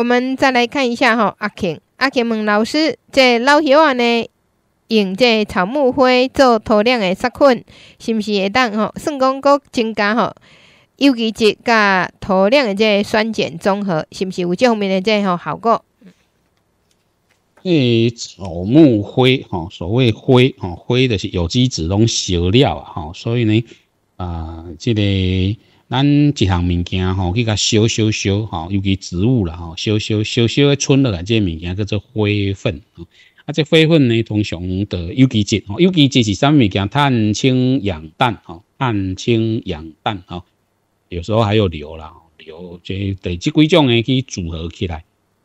我们再来看一下哈，阿庆，阿庆问老师，这老朽安尼用这草木灰做土壤的杀菌，是不是会当哈，成功率增加吼有机质甲土壤的这酸碱综合，是不是有这方面的这哈效果？诶，草木灰吼，所谓灰吼灰的是有机质拢烧料吼，所以呢，啊，即个。咱一项物件吼，去甲烧烧烧吼，尤其植物啦吼，烧烧烧烧诶，剩落来，这物件叫做灰粉啊。啊，这灰粉呢，通常的机质吼，有机质是啥物件？碳、氢、氧、氮吼，碳、氢、氧、氮哈，有时候还有硫啦，硫这这几种呢去组合起来，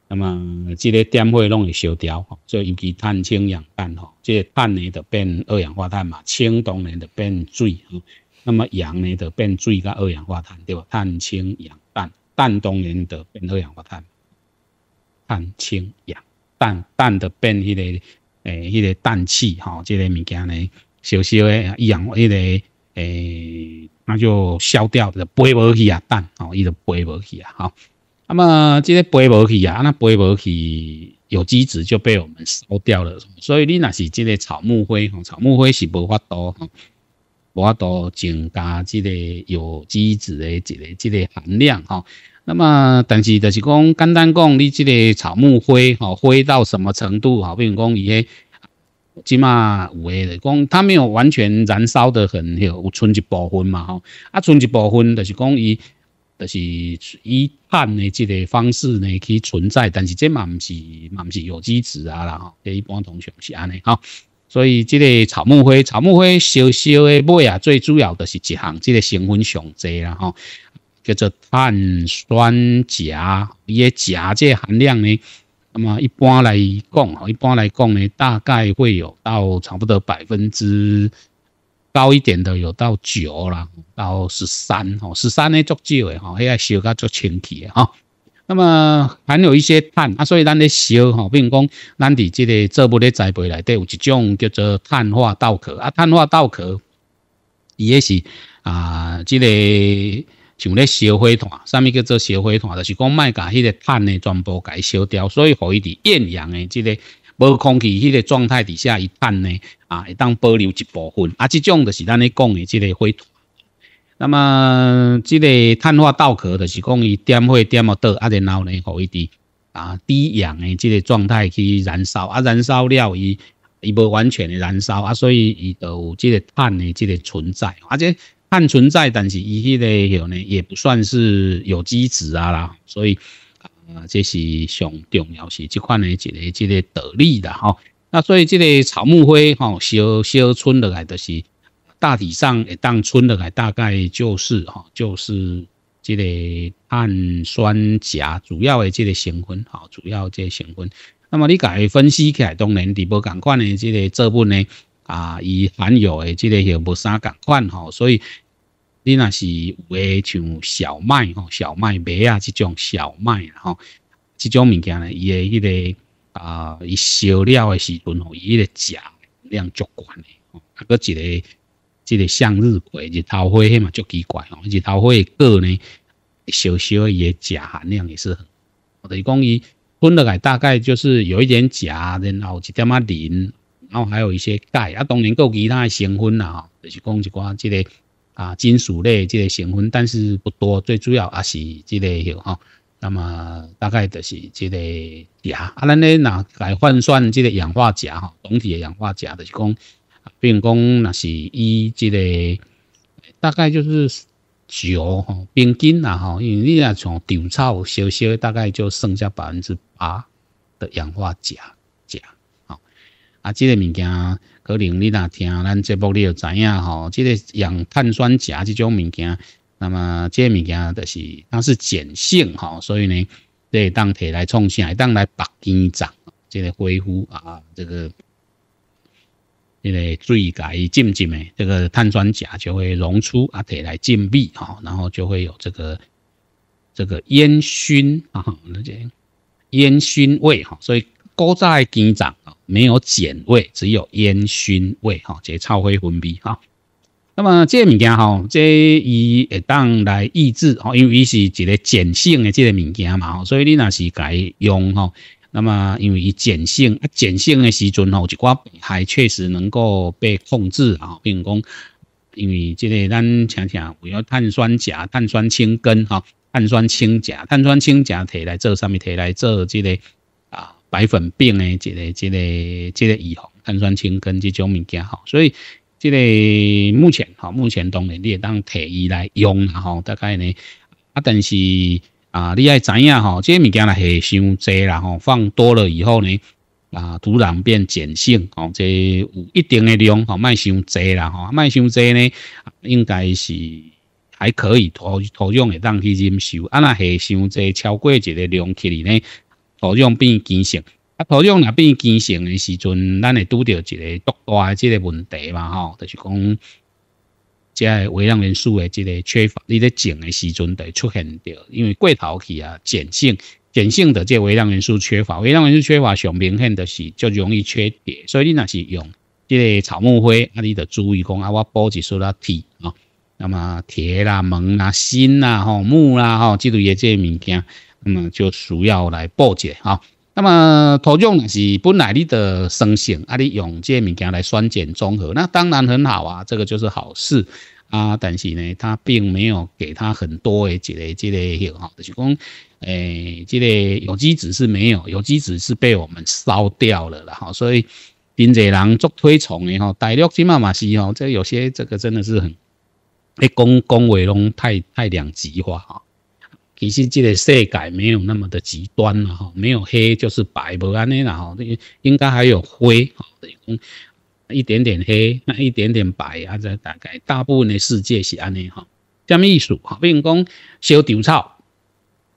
那么这个点火拢会烧掉吼，所以尤其碳、氢、氧、氮哈，这碳呢就变二氧化碳嘛，氢当然就变水哈。那么氧呢，得变水后二氧化碳，对吧？碳、氢、氧、氮，氮当然得变二氧化碳，碳、氢、氧、氮，氮的变那个，诶，那个氮气，哈，这个物件呢，小小的氧，那个，诶，那就消掉，就飞无去啊，氮，哦，伊就飞无去啊，哈。那么这个飞无去啊，那飞无去，有机质就被我们烧掉了，所以你那是这个草木灰，哈，草木灰是无法多，我都增加这个有机质的这个、这个含量哈。那么，但是就是讲，简单讲，你这个草木灰哈，灰到什么程度哈？比如讲，伊诶即码有诶，讲它没有完全燃烧的很，有剩一部分嘛吼，啊，剩一部分就是讲，伊就是以碳的这个方式呢去存在，但是这嘛不是、嘛不是有机质啊啦吼，给一通同学安尼哈。所以，即个草木灰，草木灰烧烧的尾啊，最主要就是一项，即个成分上侪啦吼，叫做碳酸钾，伊钾这含量呢，那么一般来讲，吼，一般来讲呢，大概会有到差不多百分之高一点的，有到九啦，到十三吼，十三呢足少的吼，还个烧个足清气的哈。那么含有一些碳啊，所以咱咧烧吼，比如讲，咱伫即个做物分栽培内底有一种叫做碳化稻壳啊，碳化稻壳，伊也是啊，即个像咧烧火炭，上物叫做烧火炭，就是讲卖甲迄个碳呢，全部伊烧掉，所以互伊伫厌氧的即个无空气迄个状态底下，一碳呢啊会当保留一部分啊，即种就是咱咧讲的即个灰团。那么，即个碳化稻壳就是讲，伊点火点到稻，啊，然后呢，可伊伫啊低氧的即个状态去燃烧，啊，燃烧了，伊伊无完全的燃烧，啊，所以伊就有即个碳的即个存在，啊，即碳存在，但是伊迄个有呢，也不算是有机质啊啦，所以啊，这是上重要是即款的一个即个得理的吼，那所以即个草木灰吼烧烧出落来就是。大体上，当春的来大概就是哈，就是这个碳酸钾主要的这个成分，好，主要这成分。那么你改分析起来，当然你不港款的这个这部分呢，啊，伊含有的这个也不啥港款哈，所以你那是有诶，像小麦吼、小麦麦啊，这种小麦哈，这种物件呢，伊迄个啊，伊烧了的时阵吼，伊迄个钾量足悬的，啊，搁一个。即个向日葵、日头花迄嘛，足奇怪吼！日头花个呢，小小伊个钾含量也是很，就是讲伊分落来大概就是有一点钾，然后一点啊磷，然后还有一些钙。啊，当然够其他成分啦，就是讲一寡即个啊金属类即个成分，但是不多，最主要也是即个吼。那么大概就是即个钾。啊，咱咧那来换算即个氧化钾吼，总体的氧化钾就是讲。比如讲，那是以这个大概就是九吼，并紧啦吼，因为你若从稻草小小，大概就剩下百分之八的氧化钾钾啊。啊，这个物件可能你那听咱节目你就知影吼，这个氧碳酸钾这种物件，那么这物件就是它是碱性吼，所以呢，对当提来冲洗，当来拔尖长，这个恢复啊，这个。你个水甲伊浸浸诶，这个碳酸钾就会溶出啊，摕来浸闭吼，然后就会有这个这个烟熏啊，那叫烟熏味哈，所以锅在煎炸啊，没有碱味，只有烟熏味哈，这草灰分泌哈。那么这物件哈，这伊会当来抑制哈，因为伊是一个碱性的这个物件嘛，所以你若是改用吼，那么，因为伊碱性啊，碱性的时阵吼，一寡还确实能够被控制啊，如讲，因为即个咱常常有碳酸钾、碳酸氢根哈、碳酸氢钾、碳酸氢钾摕来做上面摕来做即个啊白粉病的即个即个即个预防，碳酸氢根即种物件哈，所以即个目前哈，目前当然你也当摕伊来用哈，大概呢啊，但是。啊，你爱知样吼，这物件来下伤多啦吼，放多了以后呢，啊，土壤变碱性吼，这有一定的量，吼，卖伤多啦吼，卖伤多呢，应该是还可以，土土壤会当去忍受。啊，那下伤多超过一个量起嚟呢，土壤变碱性，啊，土壤若变碱性的时阵，咱会拄着一个独大即个问题嘛吼，就是讲。即微量元素的即个缺乏，你在碱的时阵，得出现着，因为过头器啊，碱性，碱性的即微量元素缺乏，微量元素缺乏上明显的是，就容易缺铁，所以你若是用即个草木灰，那你得注意讲，啊，我补几少啦铁啊，那么铁啦、锰啦、锌啦、吼、木啦、吼，即类的即个物件，那么就需要来补解啊。那么头用呢是本来你的酸性，啊，你用这物件来酸碱中和，那当然很好啊，这个就是好事啊。但是呢，它并没有给它很多的这个这个药哈，就是讲诶，这个有机质是没有，有机质是被我们烧掉了啦哈。所以真侪人做推崇的哈，大陆起码嘛是哈，这有些这个真的是很诶，公公为龙太太两极化哈。其实这个色界没有那么的极端了哈，没有黑就是白，无安尼啦哈，应该还有灰，等于一点点黑，那一点点白啊，这大概大部分的世界是安尼哈。什么艺术？哈，比如讲小调草。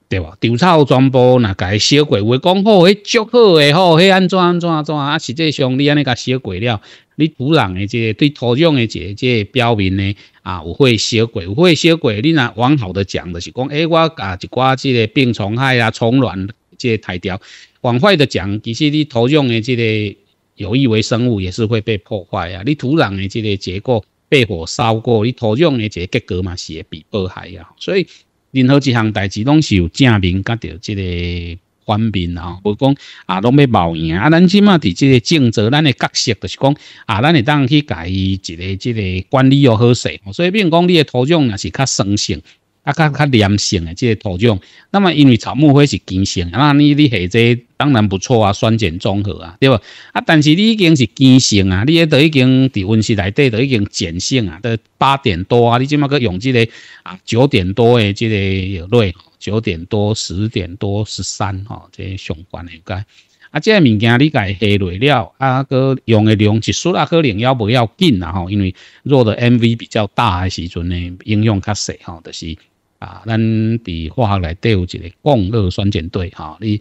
对吧？除草全部那改烧过，话讲好，迄足好诶吼，迄安怎安怎安怎啊？实际上你安尼甲烧过了，你土壤诶即个对土壤诶即个表面呢啊有会烧过，有会烧过，你若往好的讲的是讲，诶，我啊一寡即个病虫害啊虫卵即个台掉；往坏的讲，其实你土壤诶即个有益微生物也是会被破坏啊，你土壤诶即个结构被火烧过，你土壤诶这个结构嘛是会比无害要，所以。任何一项代志，拢是有正面甲着即个反面吼。无讲啊，拢要冒赢啊。咱即啊，伫即个政策，咱嘅角色就是讲啊，咱会当去甲伊一个即个管理要好些。所以，比如讲，你嘅土壤也是较酸性。啊，较较粘性诶，即个土壤，那么因为草木灰是碱性，那你你下这当然不错啊，酸碱中和啊，对吧？啊，但是你已经是碱性啊，你迄都已经伫温室内底都已经碱性啊，都八点多啊，你即马个用即个啊九点多诶，即个类九点多十点多十三吼，即相关应该。啊，即个物件你该下氯了，啊，个用的量一说啊，可能要不要紧啊？吼，因为弱的 MV 比较大的时阵呢，应用较细吼，就是。啊，咱伫化学内底有一个共轭酸碱对，哈，你，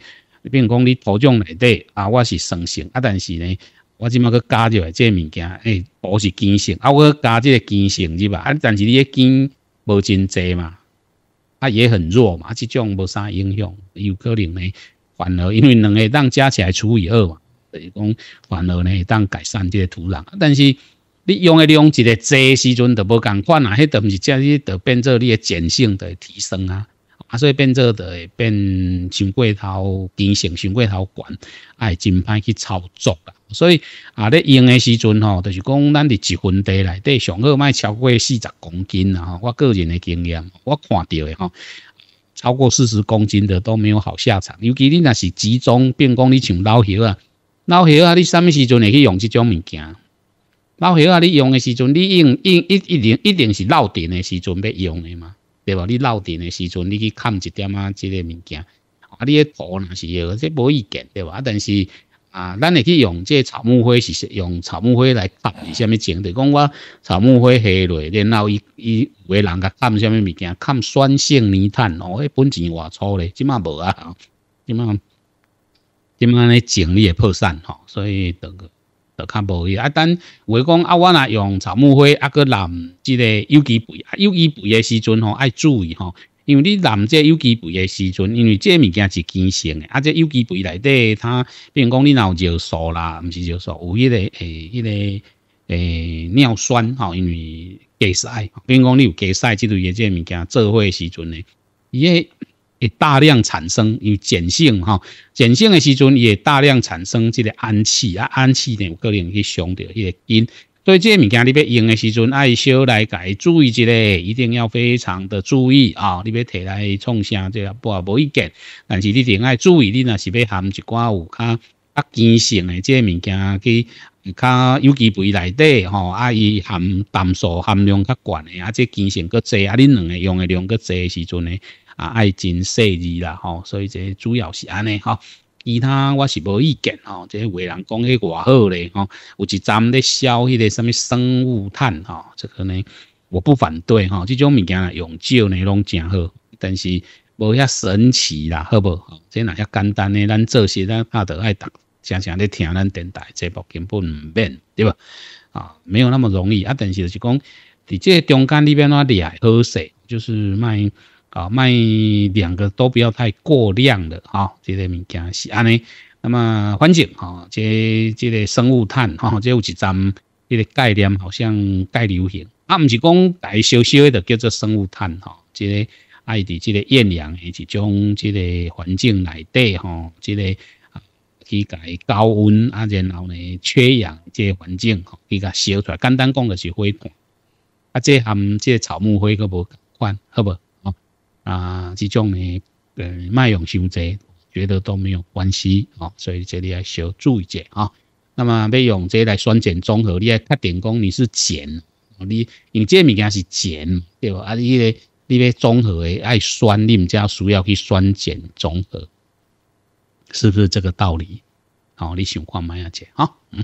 比如讲你土壤内底，啊，我是酸性，啊，但是呢，我即麦去加入来即个物件，诶，我是碱性，啊，我加即个碱性，是吧？啊，但是你个碱无真济嘛，啊，也很弱嘛，即种无啥影响，有可能呢，反而因为两个当加起来除以二嘛，所以讲反而呢，当改善即个土壤，但是。你用的量一个济时阵就无共款啊，迄个不是，这样，就变做你的碱性的提升啊，啊，所以变就会变像过头，碱性像过头悬，哎，真歹去操作啊。所以啊，你用的时阵吼，就是讲，咱伫一分地内底上好卖超过四十公斤啊，我个人的经验，我看到的吼。超过四十公斤的都没有好下场。尤其你那是集中，变讲你像老许啊、老许啊，你什么时阵会去用这种物件？老伙仔，你用的时阵，你用用一一定一定是漏电的时阵要用的嘛，对吧？你漏电的时阵，你去砍一点啊，即个物件。啊，你个土那是，这无意见，对吧？但是啊，咱会去用这草木灰，是用草木灰来砍虾米情？就讲我草木灰下落，然后伊伊有个人甲砍虾米物件？砍酸性泥炭哦，迄本钱偌粗咧，即嘛无啊，今嘛今嘛，整理也破产吼。所以大哥。就较无去啊！等话讲啊，我若用草木灰啊，搁淋即个有机肥啊，有机肥的时阵吼，爱注意吼，因为你淋即有机肥的时阵，因为这物件是碱性的啊，这有机肥内底它，比如讲你若有尿素啦，毋是尿素，有迄个诶，迄个诶尿酸吼，因为结石，比如讲你有结石即类即这物件做火的时阵呢，伊个。会大量产生，有碱性哈，碱性的时阵也大量产生这个氨气啊，氨气呢有可能去伤到，因个因，所以这个物件你要用的时阵爱小来改注意一下，一定要非常的注意啊，你要提来创啥，这个不无意见，但是你定爱注意，你那是要含一寡有较较碱性的这些物件去，较有机肥内底吼，啊伊含氮素含量较悬的，啊即碱性搁侪，啊恁两个用的量搁济时阵呢？啊，爱真细腻啦，吼，所以这主要是安尼吼，其他我是无意见吼。这伟人讲的偌好嘞，吼，有一站咧消迄个什么生物炭，吼，这可能我不反对，吼，这种物件用少呢拢正好，但是无遐神奇啦，好无？吼，即若遐简单嘞，咱做事咱也得爱读，常常咧听咱电台，这部根本毋免，对吧？啊，没有那么容易啊。但是就是讲，伫这中间里边，我厉害好势，就是卖。好，卖两个都不要太过量了，吼，这个物件是安尼。那么环境，哈，这这个生物炭，哈，这有一张这个概念，好像概流行，啊，唔是讲大烧烧的叫做生物炭，哈，这个爱伫这个厌氧的一种，这个环境内底，哈，这个去解高温啊，然后呢缺氧这环境，吼，去甲烧出来，简单讲就是灰炭，啊，这含这草木灰可无关，好不？啊，这种呢，呃，卖用少些，觉得都没有关系哦，所以这里要小注意一啊。那么，要用这来酸碱中和，你要确定讲你是碱，你用这物件是碱，对吧？啊，你嘞，你要中和的爱酸，你唔加需要去酸碱中和，是不是这个道理？好，你想看卖啊姐啊？嗯。